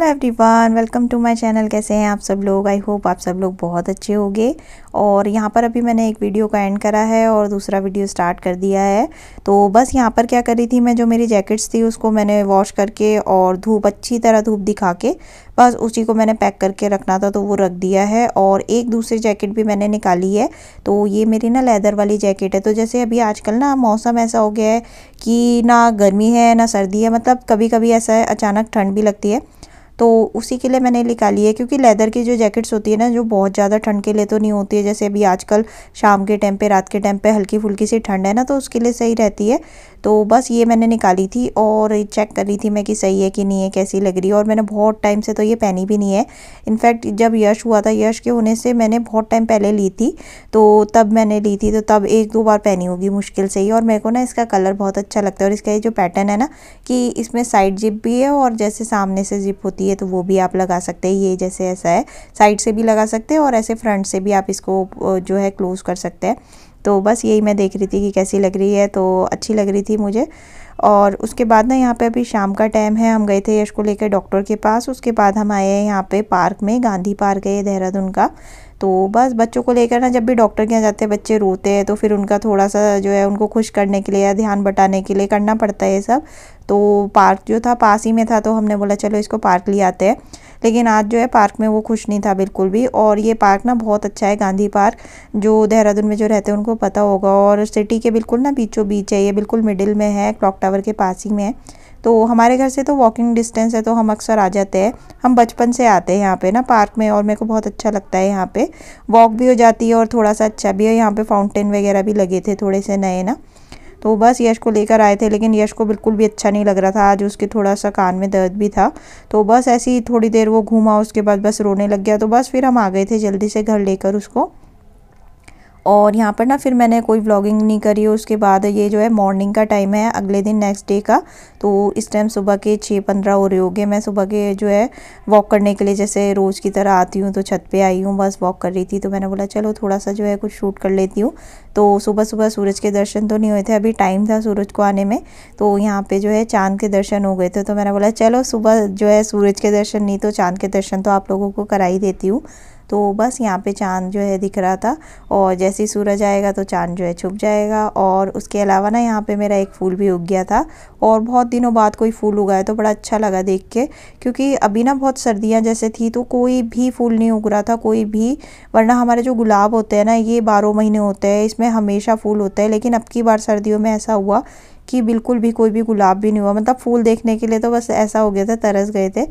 hello everyone welcome to my channel कैसे हैं आप सब लोग आई होप आप सब लोग बहुत अच्छे होंगे और यहाँ पर अभी मैंने एक वीडियो का एंड करा है और दूसरा वीडियो स्टार्ट कर दिया है तो बस यहाँ पर क्या कर रही थी मैं जो मेरी जैकेट्स थी उसको मैंने वॉश करके और धूप अच्छी तरह धूप दिखा के बस उसी को मैंने पैक करके रखना था तो वो रख दिया है और एक दूसरी जैकेट भी मैंने निकाली है तो ये मेरी ना लेदर वाली जैकेट है तो जैसे अभी आजकल ना मौसम ऐसा हो गया है कि ना गर्मी है ना सर्दी है मतलब कभी कभी ऐसा है अचानक ठंड भी लगती है तो उसी के लिए मैंने निकाली है क्योंकि लेदर की जो जैकेट्स होती है ना जो बहुत ज़्यादा ठंड के लिए तो नहीं होती है जैसे अभी आजकल शाम के टाइम पे रात के टाइम पे हल्की फुल्की सी ठंड है ना तो उसके लिए सही रहती है तो बस ये मैंने निकाली थी और चेक कर रही थी मैं कि सही है कि नहीं है कैसी लग रही है और मैंने बहुत टाइम से तो ये पहनी भी नहीं है इनफैक्ट जब यश हुआ था यश के होने से मैंने बहुत टाइम पहले ली थी तो तब मैंने ली थी तो तब एक दो बार पहनी होगी मुश्किल से ही और मेरे को ना इसका कलर बहुत अच्छा लगता है और इसका ये जो पैटर्न है ना कि इसमें साइड जिप भी है और जैसे सामने से जिप होती है चाहिए तो वो भी आप लगा सकते हैं ये जैसे ऐसा है साइड से भी लगा सकते हैं और ऐसे फ्रंट से भी आप इसको जो है क्लोज़ कर सकते हैं तो बस यही मैं देख रही थी कि कैसी लग रही है तो अच्छी लग रही थी मुझे और उसके बाद ना यहाँ पे अभी शाम का टाइम है हम गए थे यश को लेकर डॉक्टर के पास उसके बाद हम आए हैं यहाँ पे पार्क में गांधी पार्क है देहरादून का तो बस बच्चों को लेकर ना जब भी डॉक्टर के यहाँ जाते हैं बच्चे रोते हैं तो फिर उनका थोड़ा सा जो है उनको खुश करने के लिए या ध्यान बटाने के लिए करना पड़ता है ये सब तो पार्क जो था पास ही में था तो हमने बोला चलो इसको पार्क ले आते हैं लेकिन आज जो है पार्क में वो खुश नहीं था बिल्कुल भी और ये पार्क ना बहुत अच्छा है गांधी पार्क जो देहरादून में जो रहते हैं उनको पता होगा और सिटी के बिल्कुल ना बीचों बीच है ये बिल्कुल मिडिल में है क्लॉक टावर के पास ही में है तो हमारे घर से तो वॉकिंग डिस्टेंस है तो हम अक्सर आ जाते हैं हम बचपन से आते हैं यहाँ पे ना पार्क में और मेरे को बहुत अच्छा लगता है यहाँ पे वॉक भी हो जाती है और थोड़ा सा अच्छा भी है यहाँ पे फाउंटेन वगैरह भी लगे थे थोड़े से नए ना तो बस यश को लेकर आए थे लेकिन यश को बिल्कुल भी अच्छा नहीं लग रहा था आज उसके थोड़ा सा कान में दर्द भी था तो बस ऐसी थोड़ी देर वो घूमा उसके बाद बस रोने लग गया तो बस फिर हम आ गए थे जल्दी से घर लेकर उसको और यहाँ पर ना फिर मैंने कोई व्लॉगिंग नहीं करी उसके बाद ये जो है मॉर्निंग का टाइम है अगले दिन नेक्स्ट डे का तो इस टाइम सुबह के छः पंद्रह हो रहे गए मैं सुबह के जो है वॉक करने के लिए जैसे रोज़ की तरह आती हूँ तो छत पे आई हूँ बस वॉक कर रही थी तो मैंने बोला चलो थोड़ा सा जो है कुछ शूट कर लेती हूँ तो सुबह सुबह सूरज के दर्शन तो नहीं हुए थे अभी टाइम था सूरज को आने में तो यहाँ पर जो है चाँद के दर्शन हो गए थे तो मैंने बोला चलो सुबह जो है सूरज के दर्शन नहीं तो चाँद के दर्शन तो आप लोगों को करा ही देती हूँ तो बस यहाँ पे चांद जो है दिख रहा था और जैसे ही सूरज आएगा तो चांद जो है छुप जाएगा और उसके अलावा ना यहाँ पे मेरा एक फूल भी उग गया था और बहुत दिनों बाद कोई फूल उगाया तो बड़ा अच्छा लगा देख के क्योंकि अभी ना बहुत सर्दियाँ जैसे थी तो कोई भी फूल नहीं उग रहा था कोई भी वरना हमारे जो गुलाब होते हैं ना ये बारह महीने होते हैं इसमें हमेशा फूल होता है लेकिन अब की बार सर्दियों में ऐसा हुआ कि बिल्कुल भी कोई भी गुलाब भी नहीं हुआ मतलब फूल देखने के लिए तो बस ऐसा हो गया था तरस गए थे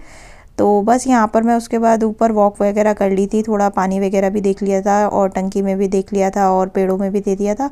तो बस यहाँ पर मैं उसके बाद ऊपर वॉक वगैरह कर ली थी थोड़ा पानी वगैरह भी देख लिया था और टंकी में भी देख लिया था और पेड़ों में भी दे दिया था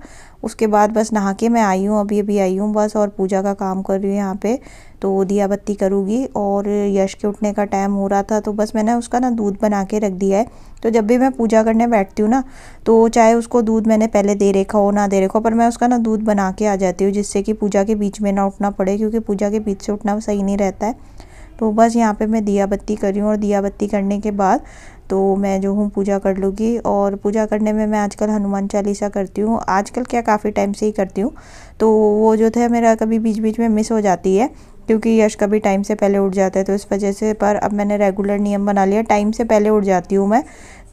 उसके बाद बस नहा के मैं आई हूँ अभी अभी आई हूँ बस और पूजा का काम कर रही हूँ यहाँ पे तो दिया बत्ती करूँगी और यश के उठने का टाइम हो रहा था तो बस मैंने उसका ना दूध बना के रख दिया है तो जब भी मैं पूजा करने बैठती हूँ ना तो चाहे उसको दूध मैंने पहले दे रखा हो ना दे रखा हो पर मैं उसका ना दूध बना के आ जाती हूँ जिससे कि पूजा के बीच में ना उठना पड़े क्योंकि पूजा के बीच से उठना सही नहीं रहता है तो बस यहाँ पे मैं दिया बत्ती करी हूँ और दिया बत्ती करने के बाद तो मैं जो हूँ पूजा कर लूँगी और पूजा करने में मैं आजकल हनुमान चालीसा करती हूँ आजकल क्या काफ़ी टाइम से ही करती हूँ तो वो जो था मेरा कभी बीच बीच में मिस हो जाती है क्योंकि यश कभी टाइम से पहले उठ जाता है तो इस वजह से पर अब मैंने रेगुलर नियम बना लिया टाइम से पहले उठ जाती हूँ मैं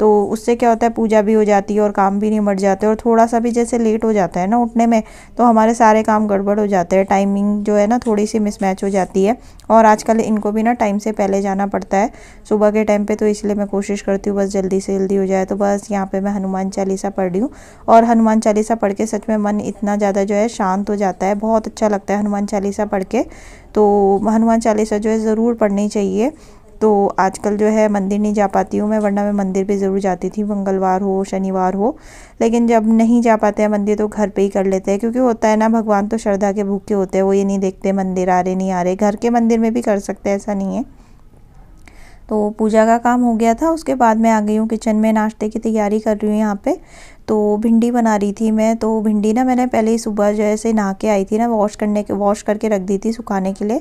तो उससे क्या होता है पूजा भी हो जाती है और काम भी निमट जाते और थोड़ा सा भी जैसे लेट हो जाता है ना उठने में तो हमारे सारे काम गड़बड़ हो जाते हैं टाइमिंग जो है ना थोड़ी सी मिसमैच हो जाती है और आजकल इनको भी ना टाइम से पहले जाना पड़ता है सुबह के टाइम पे तो इसलिए मैं कोशिश करती हूँ बस जल्दी से जल्दी हो जाए तो बस यहाँ पे मैं हनुमान चालीसा पढ़ रही हूँ और हनुमान चालीसा पढ़ के सच में मन इतना ज़्यादा जो है शांत हो जाता है बहुत अच्छा लगता है हनुमान चालीसा पढ़ के तो हनुमान चालीसा जो है ज़रूर पढ़नी चाहिए तो आजकल जो है मंदिर नहीं जा पाती हूँ मैं वरना मैं मंदिर पे ज़रूर जाती थी मंगलवार हो शनिवार हो लेकिन जब नहीं जा पाते हैं मंदिर तो घर पे ही कर लेते हैं क्योंकि होता है ना भगवान तो श्रद्धा के भूखे होते हैं वो ये नहीं देखते मंदिर आ रहे नहीं आ रहे घर के मंदिर में भी कर सकते हैं ऐसा नहीं है तो पूजा का काम हो गया था उसके बाद मैं आ गई हूँ किचन में नाश्ते की तैयारी कर रही हूँ यहाँ पर तो भिंडी बना रही थी मैं तो भिंडी ना मैंने पहले ही सुबह जैसे नहा के आई थी ना वॉश करने के वॉश करके रख दी थी सुखाने के लिए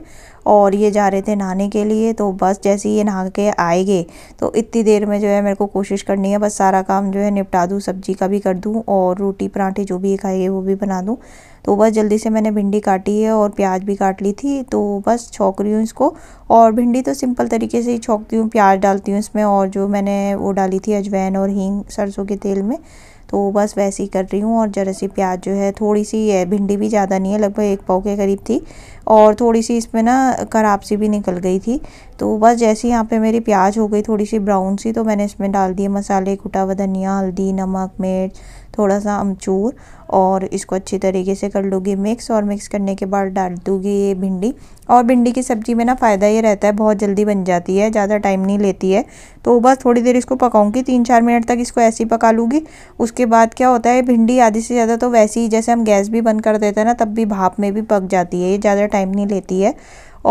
और ये जा रहे थे नहाने के लिए तो बस जैसे ही ये नहा के आएंगे तो इतनी देर में जो है मेरे को कोशिश करनी है बस सारा काम जो है निपटा दूँ सब्जी का भी कर दूँ और रोटी पराठे जो भी ये खाएंगे वो भी बना दूँ तो बस जल्दी से मैंने भिंडी काटी है और प्याज भी काट ली थी तो बस छोंक रही हूँ इसको और भिंडी तो सिंपल तरीके से ही छोंकती हूँ प्याज डालती हूँ इसमें और जो मैंने वो डाली थी अजवैन और हींग सरसों के तेल में तो बस वैसे ही कर रही हूँ और ज़रा सी प्याज जो है थोड़ी सी है भिंडी भी ज़्यादा नहीं है लगभग एक पाव के करीब थी और थोड़ी सी इसमें ना खराब सी भी निकल गई थी तो बस जैसे यहाँ पे मेरी प्याज हो गई थोड़ी सी ब्राउन सी तो मैंने इसमें डाल दिए मसाले कुटा हुआ धनिया हल्दी नमक मिर्च थोड़ा सा अमचूर और इसको अच्छी तरीके से कर लूँगी मिक्स और मिक्स करने के बाद डाल दूँगी ये भिंडी और भिंडी की सब्ज़ी में ना फ़ायदा ये रहता है बहुत जल्दी बन जाती है ज़्यादा टाइम नहीं लेती है तो बस थोड़ी देर इसको पकाऊँगी तीन चार मिनट तक इसको ऐसे ही पका लूँगी उसके बाद क्या होता है भिंडी आधी से ज़्यादा तो वैसे ही जैसे हम गैस भी बंद कर देते हैं ना तब भी भाप में भी पक जाती है ये ज़्यादा टाइम नहीं लेती है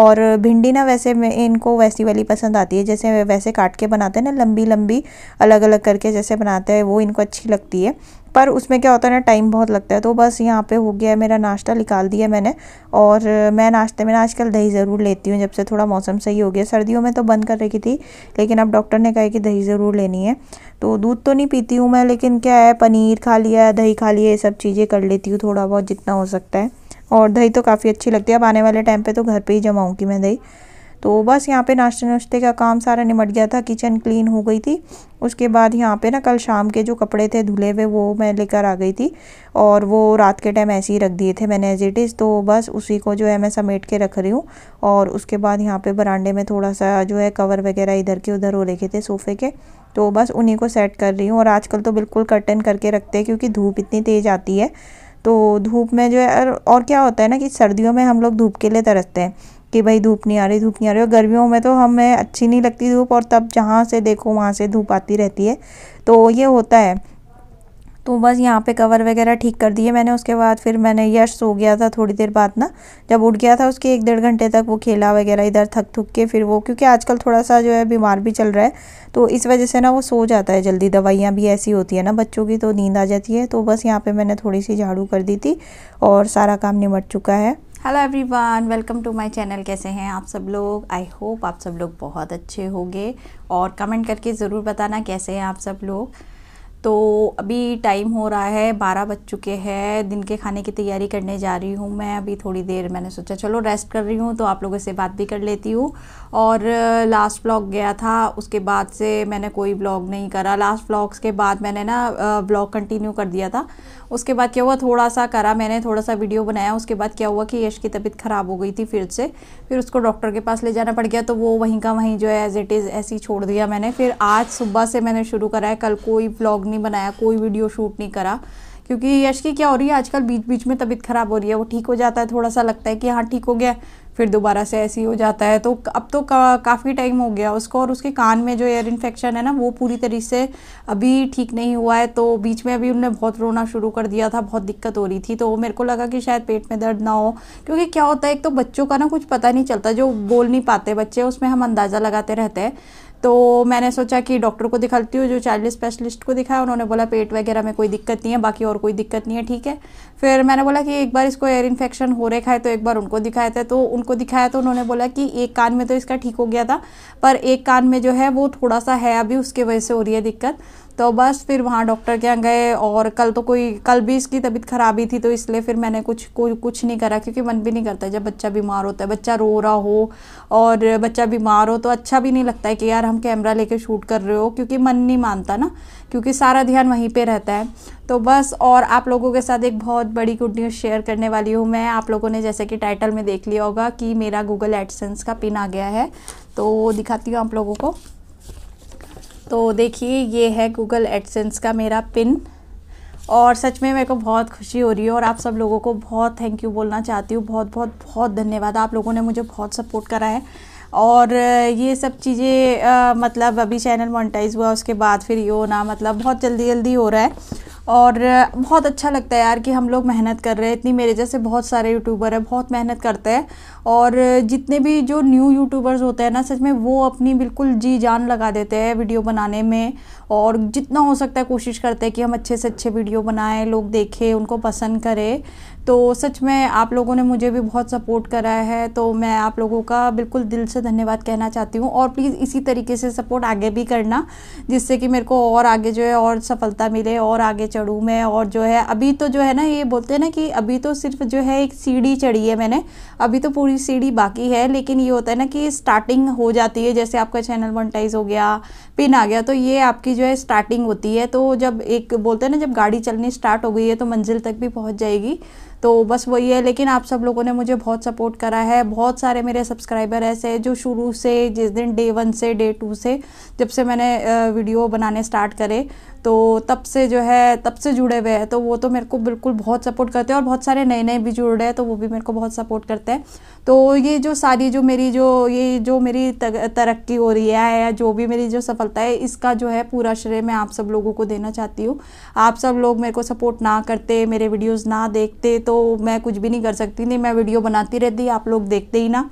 और भिंडी ना वैसे मैं इनको वैसी वाली पसंद आती है जैसे वैसे काट के बनाते हैं ना लंबी लंबी अलग अलग करके जैसे बनाते हैं वो इनको अच्छी लगती है पर उसमें क्या होता है ना टाइम बहुत लगता है तो बस यहाँ पे हो गया है मेरा नाश्ता निकाल दिया मैंने और मैं नाश्ते में ना आजकल दही ज़रूर लेती हूँ जब से थोड़ा मौसम सही हो गया सर्दियों में तो बंद कर रखी थी लेकिन अब डॉक्टर ने कहा कि दही ज़रूर लेनी है तो दूध तो नहीं पीती हूँ मैं लेकिन क्या है पनीर खा लिया दही खा लिया ये सब चीज़ें कर लेती हूँ थोड़ा बहुत जितना हो सकता है और दही तो काफ़ी अच्छी लगती है अब आने वाले टाइम पे तो घर पे ही जमाऊँगी मैं दही तो बस यहाँ पे नाश्ते नाश्ते का काम सारा निमट गया था किचन क्लीन हो गई थी उसके बाद यहाँ पे ना कल शाम के जो कपड़े थे धुले हुए वो मैं लेकर आ गई थी और वो रात के टाइम ऐसे ही रख दिए थे मैंने एज इट इज़ तो बस उसी को जो है मैं समेट के रख रही हूँ और उसके बाद यहाँ पे बरांडे में थोड़ा सा जो है कवर वगैरह इधर के उधर हो रखे थे सोफ़े के तो बस उन्हीं को सेट कर रही हूँ और आजकल तो बिल्कुल कर्टन करके रखते हैं क्योंकि धूप इतनी तेज़ आती है तो धूप में जो है और क्या होता है ना कि सर्दियों में हम लोग धूप के लिए तरसते हैं कि भाई धूप नहीं आ रही धूप नहीं आ रही और गर्मियों में तो हमें अच्छी नहीं लगती धूप और तब जहाँ से देखो वहाँ से धूप आती रहती है तो ये होता है तो बस यहाँ पे कवर वगैरह ठीक कर दिए मैंने उसके बाद फिर मैंने यश सो गया था थोड़ी देर बाद ना जब उठ गया था उसके एक डेढ़ घंटे तक वो खेला वगैरह इधर थक थक के फिर वो क्योंकि आजकल थोड़ा सा जो है बीमार भी चल रहा है तो इस वजह से ना वो सो जाता है जल्दी दवाइयाँ भी ऐसी होती है ना बच्चों की तो नींद आ जाती है तो बस यहाँ पर मैंने थोड़ी सी झाड़ू कर दी थी और सारा काम निमट चुका है hello everyone welcome to my channel कैसे हैं आप सब लोग आई होप आप सब लोग बहुत अच्छे होंगे और कमेंट करके ज़रूर बताना कैसे हैं आप सब लोग तो अभी टाइम हो रहा है बारह बज चुके हैं दिन के खाने की तैयारी करने जा रही हूँ मैं अभी थोड़ी देर मैंने सोचा चलो रेस्ट कर रही हूँ तो आप लोगों से बात भी कर लेती हूँ और लास्ट ब्लॉग गया था उसके बाद से मैंने कोई ब्लॉग नहीं करा लास्ट ब्लॉग्स के बाद मैंने ना ब्लॉग कंटिन्यू कर दिया था उसके बाद क्या हुआ थोड़ा सा करा मैंने थोड़ा सा वीडियो बनाया उसके बाद क्या हुआ कि यश की तबीयत ख़राब हो गई थी फिर से फिर उसको डॉक्टर के पास ले जाना पड़ गया तो वो वहीं का वहीं जो है एज़ इट इज़ ऐसी छोड़ दिया मैंने फिर आज सुबह से मैंने शुरू करा है कल कोई ब्लॉग नहीं बनाया कोई वीडियो शूट नहीं करा क्योंकि यश की क्या हो रही है आजकल बीच बीच में तबीयत ख़राब हो रही है वो ठीक हो जाता है थोड़ा सा लगता है कि हाँ ठीक हो गया फिर दोबारा से ऐसी हो जाता है तो अब तो का, काफ़ी टाइम हो गया उसको और उसके कान में जो एयर इन्फेक्शन है ना वो पूरी तरीके से अभी ठीक नहीं हुआ है तो बीच में अभी उन्हें बहुत रोना शुरू कर दिया था बहुत दिक्कत हो रही थी तो मेरे को लगा कि शायद पेट में दर्द ना हो क्योंकि क्या होता है एक तो बच्चों का ना कुछ पता नहीं चलता जो बोल नहीं पाते बच्चे उसमें हम अंदाज़ा लगाते रहते हैं तो मैंने सोचा कि डॉक्टर को दिखाती हूँ जो चाइल्ड स्पेशलिस्ट को दिखाया उन्होंने बोला पेट वगैरह में कोई दिक्कत नहीं है बाकी और कोई दिक्कत नहीं है ठीक है फिर मैंने बोला कि एक बार इसको एयर इन्फेक्शन हो रखा है तो एक बार उनको दिखाया था तो उनको दिखाया तो उन्होंने बोला कि एक कान में तो इसका ठीक हो गया था पर एक कान में जो है वो थोड़ा सा है अभी उसके वजह से हो रही है दिक्कत तो बस फिर वहाँ डॉक्टर के यहाँ गए और कल तो कोई कल भी इसकी तबीयत ख़राब ही थी तो इसलिए फिर मैंने कुछ कोई कुछ नहीं करा क्योंकि मन भी नहीं करता जब बच्चा बीमार होता है बच्चा रो रहा हो और बच्चा बीमार हो तो अच्छा भी नहीं लगता है कि यार हम कैमरा लेके शूट कर रहे हो क्योंकि मन नहीं मानता ना क्योंकि सारा ध्यान वहीं पर रहता है तो बस और आप लोगों के साथ एक बहुत बड़ी गुड न्यूज़ शेयर करने वाली हूँ मैं आप लोगों ने जैसे कि टाइटल में देख लिया होगा कि मेरा गूगल एडसेंस का पिन आ गया है तो दिखाती हूँ आप लोगों को तो देखिए ये है गूगल एडसेंस का मेरा पिन और सच में मेरे को बहुत खुशी हो रही है और आप सब लोगों को बहुत थैंक यू बोलना चाहती हूँ बहुत बहुत बहुत धन्यवाद आप लोगों ने मुझे बहुत सपोर्ट करा है और ये सब चीज़ें मतलब अभी चैनल मोनिटाइज हुआ उसके बाद फिर ये होना मतलब बहुत जल्दी जल्दी हो रहा है और बहुत अच्छा लगता है यार कि हम लोग मेहनत कर रहे हैं इतनी मेरे जैसे बहुत सारे यूट्यूबर हैं बहुत मेहनत करते हैं और जितने भी जो न्यू यूट्यूबर्स होते हैं ना सच में वो अपनी बिल्कुल जी जान लगा देते हैं वीडियो बनाने में और जितना हो सकता है कोशिश करते हैं कि हम अच्छे से अच्छे वीडियो बनाएं लोग देखें उनको पसंद करें तो सच में आप लोगों ने मुझे भी बहुत सपोर्ट करा है तो मैं आप लोगों का बिल्कुल दिल से धन्यवाद कहना चाहती हूँ और प्लीज़ इसी तरीके से सपोर्ट आगे भी करना जिससे कि मेरे को और आगे जो है और सफलता मिले और आगे चढ़ूँ मैं और जो है अभी तो जो है ना ये बोलते हैं ना कि अभी तो सिर्फ जो है एक सीढ़ी चढ़ी है मैंने अभी तो पूरी सीढ़ी बाकी है लेकिन ये होता है ना कि स्टार्टिंग हो जाती है जैसे आपका चैनल मोनिटाइज हो गया पिन आ गया तो ये आपकी जो है स्टार्टिंग होती है तो जब एक बोलते हैं ना जब गाड़ी चलनी स्टार्ट हो गई है तो मंजिल तक भी पहुँच जाएगी तो बस वही है लेकिन आप सब लोगों ने मुझे बहुत सपोर्ट करा है बहुत सारे मेरे सब्सक्राइबर ऐसे हैं जो शुरू से जिस दिन डे वन से डे टू से जब से मैंने वीडियो बनाने स्टार्ट करे तो तब से जो है तब से जुड़े हुए हैं तो वो तो मेरे को बिल्कुल बहुत सपोर्ट करते हैं और बहुत सारे नए नए भी जुड़ रहे हैं तो वो भी मेरे को बहुत सपोर्ट करते हैं तो ये जो सारी जो मेरी जो ये जो मेरी तरक्की हो रही है या जो भी मेरी जो सफलता है इसका जो है पूरा श्रेय मैं आप सब लोगों को देना चाहती हूँ आप सब लोग मेरे को सपोर्ट ना करते मेरे वीडियोज़ ना देखते तो मैं कुछ भी नहीं कर सकती नहीं मैं वीडियो बनाती रहती आप लोग देखते ही ना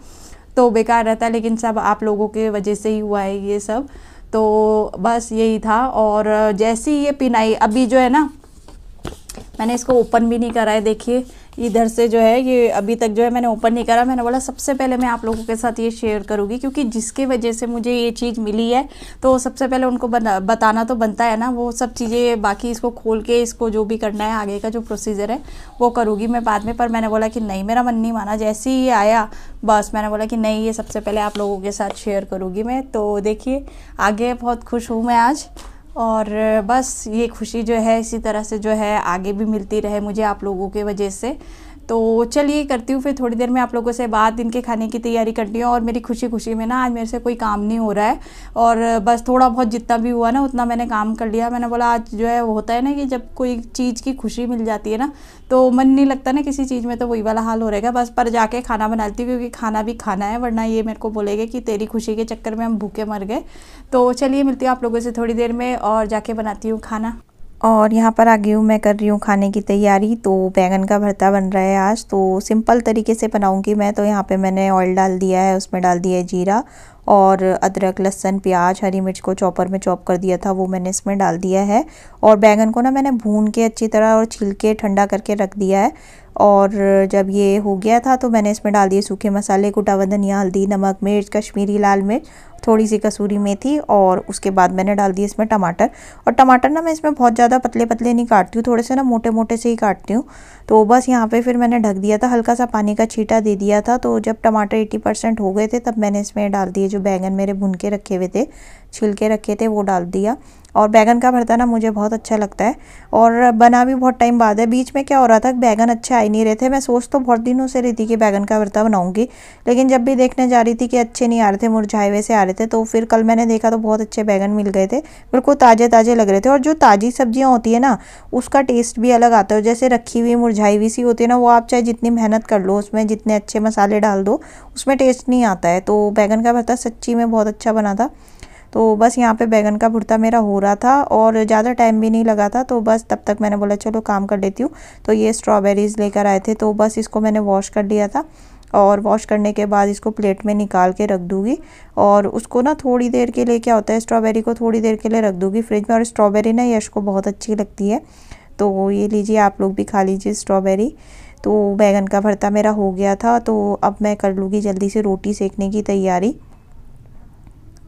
तो बेकार रहता है लेकिन सब आप लोगों के वजह से ही हुआ है ये सब तो बस यही था और जैसे ही ये पिनाई अभी जो है ना मैंने इसको ओपन भी नहीं करा है देखिए इधर से जो है ये अभी तक जो है मैंने ओपन नहीं करा मैंने बोला सबसे पहले मैं आप लोगों के साथ ये शेयर करूँगी क्योंकि जिसके वजह से मुझे ये चीज़ मिली है तो सबसे पहले उनको बना बताना तो बनता है ना वो सब चीज़ें बाकी इसको खोल के इसको जो भी करना है आगे का जो प्रोसीजर है वो करूँगी मैं बाद में पर मैंने बोला कि नहीं मेरा मन नहीं माना जैसे ही आया बस मैंने बोला कि नहीं ये सबसे पहले आप लोगों के साथ शेयर करूँगी मैं तो देखिए आगे बहुत खुश हूँ मैं आज और बस ये खुशी जो है इसी तरह से जो है आगे भी मिलती रहे मुझे आप लोगों के वजह से तो चलिए करती हूँ फिर थोड़ी देर में आप लोगों से बात दिन के खाने की तैयारी करती हूँ और मेरी खुशी खुशी में ना आज मेरे से कोई काम नहीं हो रहा है और बस थोड़ा बहुत जितना भी हुआ ना उतना मैंने काम कर लिया मैंने बोला आज जो है होता है ना कि जब कोई चीज़ की खुशी मिल जाती है ना तो मन नहीं लगता ना किसी चीज़ में तो वही वाला हाल हो रहेगा बस पर जाके खाना बना लेती हूँ क्योंकि खाना भी खाना है वरना ये मेरे को बोलेगा कि तेरी खुशी के चक्कर में हम भूखे मर गए तो चलिए मिलती हूँ आप लोगों से थोड़ी देर में और जाके बनाती हूँ खाना और यहाँ पर आगे हूँ मैं कर रही हूँ खाने की तैयारी तो बैंगन का भरता बन रहा है आज तो सिंपल तरीके से बनाऊँगी मैं तो यहाँ पे मैंने ऑयल डाल दिया है उसमें डाल दिया है जीरा और अदरक लहसन प्याज हरी मिर्च को चॉपर में चॉप कर दिया था वो मैंने इसमें डाल दिया है और बैंगन को ना मैंने भून के अच्छी तरह और छिल के ठंडा करके रख दिया है और जब ये हो गया था तो मैंने इसमें डाल दिए सूखे मसाले कुटा हुआ धनिया हल्दी नमक मिर्च कश्मीरी लाल मिर्च थोड़ी सी कसूरी मेथी और उसके बाद मैंने डाल दिए इसमें टमाटर और टमाटर ना मैं इसमें बहुत ज़्यादा पतले पतले नहीं काटती हूँ थोड़े से ना मोटे मोटे से ही काटती हूँ तो बस यहाँ पे फिर मैंने ढक दिया था हल्का सा पानी का छीटा दे दिया था तो जब टमाटर एट्टी परसेंट हो गए थे तब मैंने इसमें डाल दिए जो बैंगन मेरे भुन के रखे हुए थे छिलके रखे थे वो डाल दिया और बैगन का भरता ना मुझे बहुत अच्छा लगता है और बना भी बहुत टाइम बाद है बीच में क्या हो रहा था बैगन अच्छे आ ही नहीं रहे थे मैं सोच तो बहुत दिनों से रही थी कि बैगन का भरता बनाऊंगी लेकिन जब भी देखने जा रही थी कि अच्छे नहीं आ रहे थे मुरझाए हुए से आ रहे थे तो फिर कल मैंने देखा तो बहुत अच्छे बैगन मिल गए थे बिल्कुल ताज़े ताज़े लग रहे थे और जो ताज़ी सब्जियाँ होती है ना उसका टेस्ट भी अलग आता है जैसे रखी हुई मुरझाई हुई सी होती है ना वो आप चाहे जितनी मेहनत कर लो उसमें जितने अच्छे मसाले डाल दो उसमें टेस्ट नहीं आता है तो बैगन का भरता सच्ची में बहुत अच्छा बना था तो बस यहाँ पे बैगन का भुर्ता मेरा हो रहा था और ज़्यादा टाइम भी नहीं लगा था तो बस तब तक मैंने बोला चलो काम कर लेती हूँ तो ये स्ट्रॉबेरीज़ लेकर आए थे तो बस इसको मैंने वॉश कर लिया था और वॉश करने के बाद इसको प्लेट में निकाल के रख दूँगी और उसको ना थोड़ी देर के लिए क्या होता है स्ट्रॉबेरी को थोड़ी देर के लिए रख दूँगी फ्रिज में और स्ट्रॉबेरी ना यश को बहुत अच्छी लगती है तो ये लीजिए आप लोग भी खा लीजिए स्ट्रॉबेरी तो बैगन का भरता मेरा हो गया था तो अब मैं कर लूँगी जल्दी से रोटी सेकने की तैयारी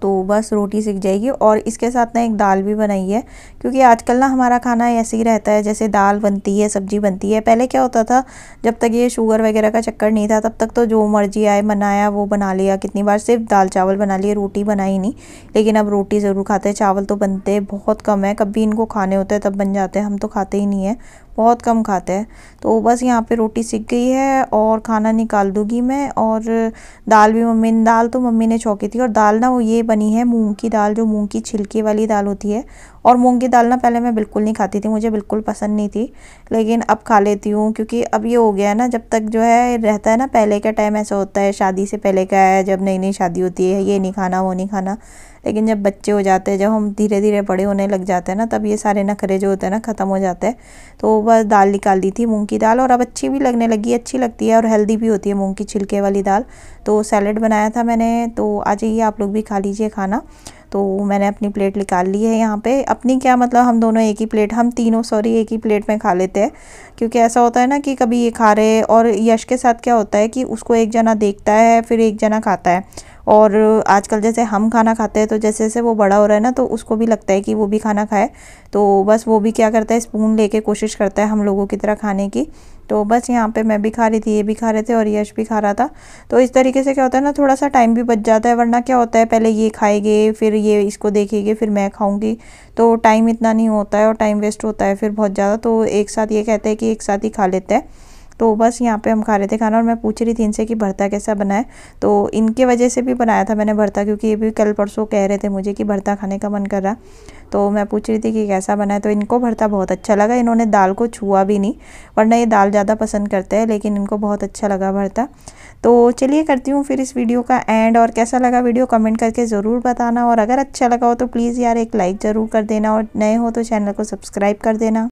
तो बस रोटी सीख जाएगी और इसके साथ ना एक दाल भी बनाई है क्योंकि आजकल ना हमारा खाना ऐसे ही रहता है जैसे दाल बनती है सब्जी बनती है पहले क्या होता था जब तक ये शुगर वगैरह का चक्कर नहीं था तब तक तो जो मर्जी आए बनाया वो बना लिया कितनी बार सिर्फ दाल चावल बना लिए रोटी बनाई नहीं लेकिन अब रोटी ज़रूर खाते हैं चावल तो बनते बहुत कम है कभी इनको खाने होते हैं तब बन जाते हैं हम तो खाते ही नहीं है बहुत कम खाते हैं तो बस यहाँ पे रोटी सिक गई है और खाना निकाल दूंगी मैं और दाल भी मम्मी ने दाल तो मम्मी ने चौकी थी और दाल ना वो ये बनी है मूंग की दाल जो मूंग की छिलके वाली दाल होती है और मूंग की दाल ना पहले मैं बिल्कुल नहीं खाती थी मुझे बिल्कुल पसंद नहीं थी लेकिन अब खा लेती हूँ क्योंकि अब ये हो गया है ना जब तक जो है रहता है ना पहले का टाइम ऐसा होता है शादी से पहले का है जब नई नई शादी होती है ये नहीं खाना वो नहीं खाना लेकिन जब बच्चे हो जाते हैं जब हम धीरे धीरे बड़े होने लग जाते हैं ना तब ये सारे नखरे जो होते हैं ना ख़त्म हो जाते हैं तो बस दाल निकाल दी थी मूंग की दाल और अब अच्छी भी लगने लगी अच्छी लगती है और हेल्दी भी होती है मूंग की छिलके वाली दाल तो सैलड बनाया था मैंने तो आ जाइए आप लोग भी खा लीजिए खाना तो मैंने अपनी प्लेट निकाल ली है यहाँ पे अपनी क्या मतलब हम दोनों एक ही प्लेट हम तीनों सॉरी एक ही प्लेट में खा लेते हैं क्योंकि ऐसा होता है ना कि कभी ये खा रहे और यश के साथ क्या होता है कि उसको एक जना देखता है फिर एक जना खाता है और आजकल जैसे हम खाना खाते हैं तो जैसे जैसे वो बड़ा हो रहा है ना तो उसको भी लगता है कि वो भी खाना खाए तो बस वो भी क्या करता है स्पून लेके कोशिश करता है हम लोगों की तरह खाने की तो बस यहाँ पे मैं भी खा रही थी ये भी खा रहे थे और यश भी खा रहा था तो इस तरीके से क्या होता है ना थोड़ा सा टाइम भी बच जाता है वरना क्या होता है पहले ये खाएंगे फिर ये इसको देखेंगे फिर मैं खाऊंगी तो टाइम इतना नहीं होता है और टाइम वेस्ट होता है फिर बहुत ज़्यादा तो एक साथ ये कहते हैं कि एक साथ ही खा लेते हैं तो बस यहाँ पे हम खा रहे थे खाना और मैं पूछ रही थी इनसे कि भरता कैसा बनाए तो इनके वजह से भी बनाया था मैंने भरता क्योंकि ये भी कल परसों कह रहे थे मुझे कि भरता खाने का मन कर रहा तो मैं पूछ रही थी कि कैसा बनाए तो इनको भरता बहुत अच्छा लगा इन्होंने दाल को छुआ भी नहीं वरना ये दाल ज़्यादा पसंद करते हैं लेकिन इनको बहुत अच्छा लगा भरता तो चलिए करती हूँ फिर इस वीडियो का एंड और कैसा लगा वीडियो कमेंट करके ज़रूर बताना और अगर अच्छा लगा हो तो प्लीज़ यार एक लाइक ज़रूर कर देना और नए हो तो चैनल को सब्सक्राइब कर देना